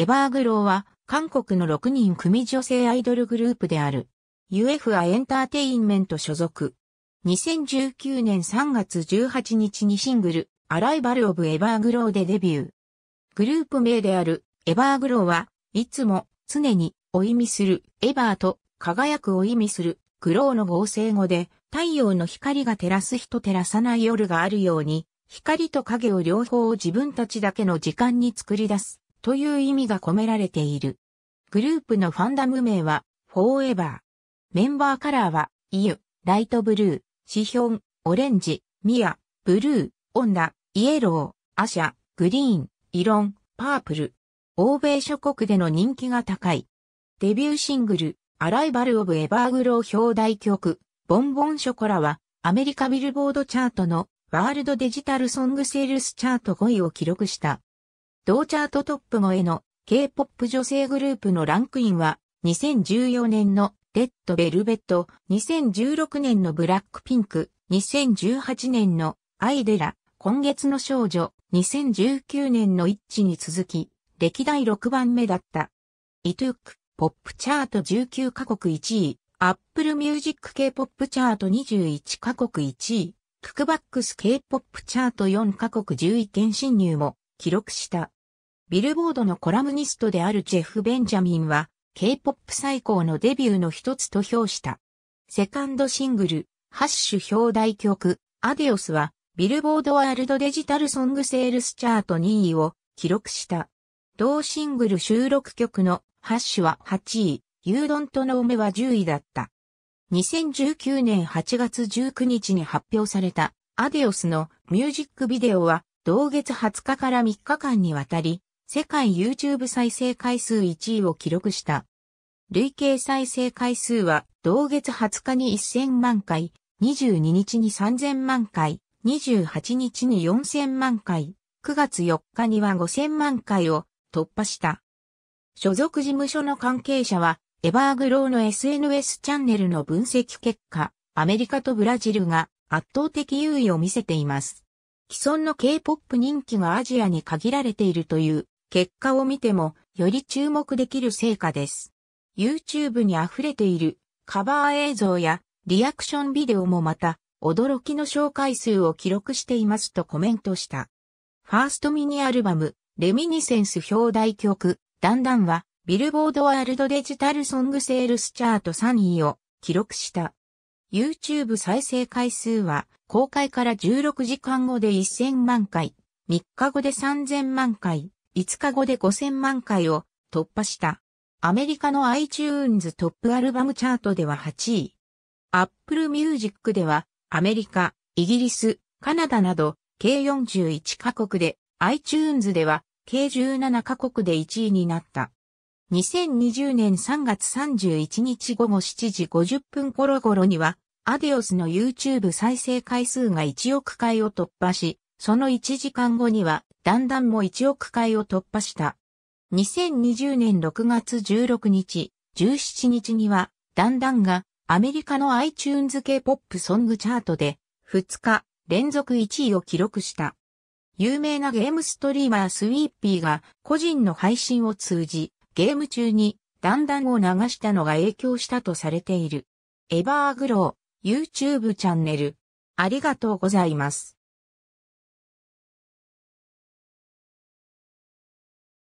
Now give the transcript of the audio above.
エバーグローは、韓国の6人組女性アイドルグループである。UFA エンターテインメント所属。2019年3月18日にシングル、アライバル・オブ・エバーグローでデビュー。グループ名である、エバーグローは、いつも、常に、を意味する、エバーと、輝くを意味する、グローの合成語で、太陽の光が照らす日と照らさない夜があるように、光と影を両方を自分たちだけの時間に作り出す。という意味が込められている。グループのファンダム名は、フォーエバー。メンバーカラーは、イユ、ライトブルー、シヒョン、オレンジ、ミア、ブルー、オンダ、イエロー、アシャ、グリーン、イロン、パープル。欧米諸国での人気が高い。デビューシングル、アライバル・オブ・エバーグロー表題曲、ボンボンショコラは、アメリカビルボードチャートのワールドデジタルソングセールスチャート5位を記録した。同チャートトップ後への K-POP 女性グループのランクインは、2014年のレッドベルベット、2016年のブラックピンク、2018年のアイデラ、今月の少女、2019年の一致に続き、歴代6番目だった。イトゥック、ポップチャート19カ国1位、アップルミュージック K-POP チャート21カ国1位、ククバックス K-POP チャート4カ国10位圏侵入も記録した。ビルボードのコラムニストであるジェフ・ベンジャミンは、K-POP 最高のデビューの一つと評した。セカンドシングル、ハッシュ表題曲、アディオスは、ビルボードワールドデジタルソングセールスチャート2位を記録した。同シングル収録曲のハッシュは8位、ユードントノの梅は10位だった。2019年8月19日に発表されたアディオスのミュージックビデオは同月20日から3日間にわたり世界 YouTube 再生回数1位を記録した。累計再生回数は、同月20日に1000万回、22日に3000万回、28日に4000万回、9月4日には5000万回を突破した。所属事務所の関係者は、エバーグローの SNS チャンネルの分析結果、アメリカとブラジルが圧倒的優位を見せています。既存の K-POP 人気がアジアに限られているという結果を見てもより注目できる成果です。YouTube に溢れているカバー映像やリアクションビデオもまた驚きの紹介数を記録していますとコメントした。ファーストミニアルバムレミニセンス表題曲だんだんはビルボードワールドデジタルソングセールスチャート3位を記録した。YouTube 再生回数は公開から16時間後で1000万回、3日後で3000万回、5日後で5000万回を突破した。アメリカの iTunes トップアルバムチャートでは8位。Apple Music ではアメリカ、イギリス、カナダなど計41カ国で iTunes では計17カ国で1位になった。2020年3月31日午後7時50分頃頃には、アディオスの YouTube 再生回数が1億回を突破し、その1時間後には、だんだんも1億回を突破した。2020年6月16日、17日には、だんだんがアメリカの iTunes 系ポップソングチャートで2日連続1位を記録した。有名なゲームストリーマースウィーピーが個人の配信を通じゲーム中にだんだんを流したのが影響したとされている。エバーグロー、YouTube チャンネル。ありがとうございます。